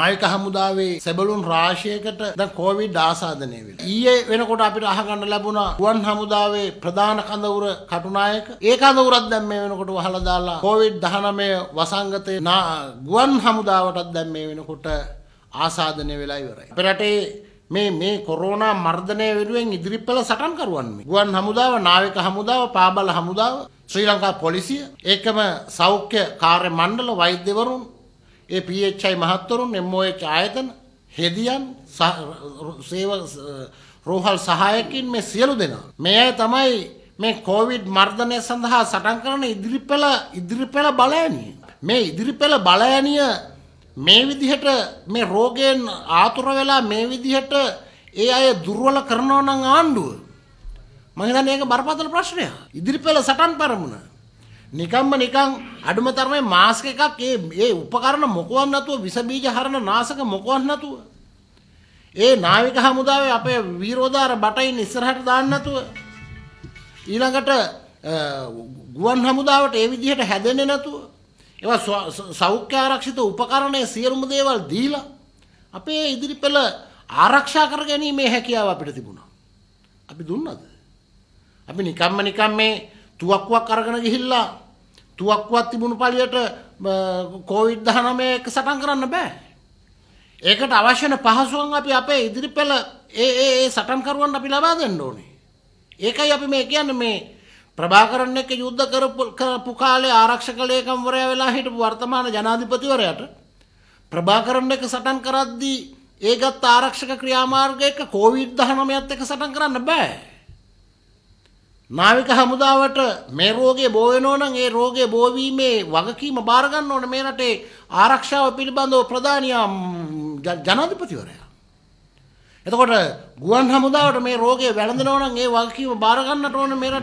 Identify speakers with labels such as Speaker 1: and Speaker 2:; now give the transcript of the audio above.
Speaker 1: නායක හමුදාවේ සැබලුන් රාශියකට දැන් කොවිඩ් ආසාදනය වෙලා. ඊයේ වෙනකොට අපිට අහගන්න ලැබුණා ගුවන් හමුදාවේ ප්‍රධාන කඳවුර කටුනායක. ඒ කඳවුරත් දැන් මේ වෙනකොට වහලා දාලා කොවිඩ් 19 වසංගතේ ගුවන් හමුදාවටත් දැන් මේ වෙනකොට ආසාදනය වෙලා ඉවරයි. අපේ රටේ මේ මේ කොරෝනා මර්ධනය වෙනුවෙන් ඉදිරිපෙළ සටන් කරුවන් මේ. ගුවන් හමුදාව, නාවික හමුදාව, පාබල හමුදාව, ශ්‍රී ලංකා පොලිසිය, ඒකම සෞඛ්‍ය කාර්ය මණ්ඩල වෛද්‍යවරුන් ඒ PHI මහත්වරුන් MOH ආයතන හෙදියන් සේව රෝහල් සහායකින් මේ සියලු දෙනා. මේ අය තමයි මේ කෝවිඩ් මර්ධනය සඳහා සටන් කරන ඉදිරිපෙළ ඉදිරිපෙළ බලෑනිය. මේ ඉදිරිපෙළ බලෑනිය මේ විදිහට මේ රෝගයෙන් ආතුර වෙලා මේ විදිහට ඒ අය දුර්වල කරනවා නම් ආණ්ඩුව. මම හිතන්නේ ඒක බරපතල ප්‍රශ්නයක්. ඉදිරිපෙළ සටන් පරමුණ. නිකම්ම නිකං අඩුම තරමයි මාස්ක එකක් ඒ ඒ උපකරණ මොකුවන් නැතුව විස බීජ හරණ නාසක මොකුවන් නැතුව ඒ නාවික හමුදාවේ අපේ විරෝධාර බටයින් ඉස්සරහට දාන්න නැතුව ඊළඟට ගුවන් හමුදාවට ඒ විදිහට හැදෙන්නේ නැතුව ඒවා සෞඛ්‍ය ආරක්ෂිත උපකරණයේ සියලුම දේවල් දීලා අපේ ඉදිරි පෙළ ආරක්ෂා කර ගැනීමේ හැකියාව අපිට තිබුණා. අපි දුන්නද? අපි නිකම්ම නිකම් මේ තුවක්කුවක් අරගෙන ගිහිල්ලා තුවක්කුවත් තිබුණු පලියට කෝවිඩ් දහනමය එක සටන් කරන්න බෑ. ඒකට අවශ්‍යන පහසුවන් අපි අපේ ඉදිරි පෙළ ඒ සටන්කරුවන් අපි ලබා දෙන්න ඕනේ. ඒකයි අපි මේ කියන්න මේ ප්‍රභාකරන්න එක යුද්ධ කරපු කාලේ ආරක්ෂ කලයකම්වරය වෙලා හිටපු වර්තමාන ජනාධිපතිවරයට ප්‍රභාකරන්න එක සටන් කරද්දී ඒගත් ආරක්ෂක ක්‍රියාමාර්ගයක කෝවිඩ් දහනමයත් එක සටන් කරන්න බෑ. නාවික හමුදාවට මේ රෝගේ බෝ වෙනෝ නම් ඒ රෝගේ බෝවීමේ වගකීම බාර ගන්න ඕන මේ රටේ ආරක්ෂාව පිළිබඳව ප්‍රධානියා ජනාධිපතිවරයා. එතකොට ගුවන් හමුදාවට මේ රෝගේ වැළඳනවා නම් ඒ වගකීම බාර ගන්නට ඕන මේ රටේ